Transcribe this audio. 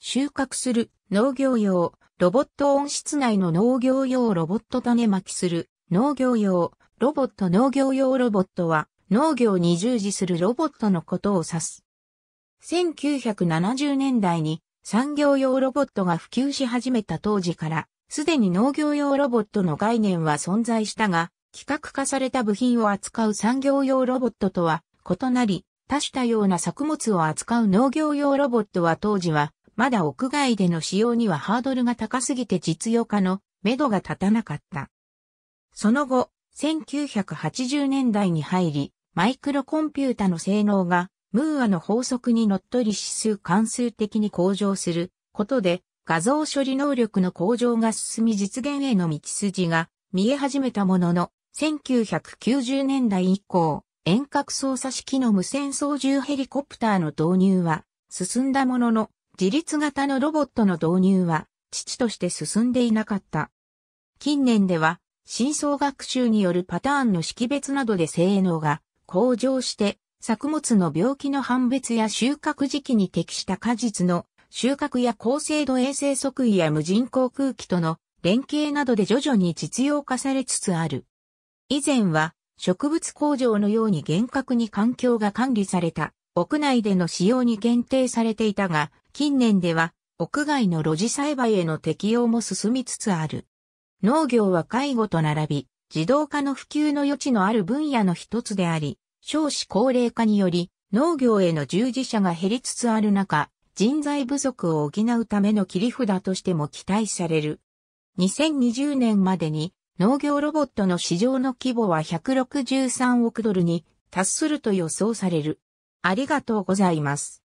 収穫する農業用ロボット温室内の農業用ロボット種まきする農業用ロボット農業用ロボットは農業に従事するロボットのことを指す。1970年代に産業用ロボットが普及し始めた当時からすでに農業用ロボットの概念は存在したが、規格化された部品を扱う産業用ロボットとは異なり、多種多様な作物を扱う農業用ロボットは当時はまだ屋外での使用にはハードルが高すぎて実用化の目処が立たなかった。その後、1980年代に入り、マイクロコンピュータの性能が、ムーアの法則にのっとり指数関数的に向上することで、画像処理能力の向上が進み実現への道筋が見え始めたものの、1990年代以降、遠隔操作式の無線操縦ヘリコプターの導入は進んだものの、自立型のロボットの導入は、父として進んでいなかった。近年では、深層学習によるパターンの識別などで性能が向上して、作物の病気の判別や収穫時期に適した果実の収穫や高精度衛生測位や無人航空機との連携などで徐々に実用化されつつある。以前は植物工場のように厳格に環境が管理された屋内での使用に限定されていたが、近年では屋外の露地栽培への適用も進みつつある。農業は介護と並び、自動化の普及の余地のある分野の一つであり、少子高齢化により農業への従事者が減りつつある中、人材不足を補うための切り札としても期待される。2020年までに農業ロボットの市場の規模は163億ドルに達すると予想される。ありがとうございます。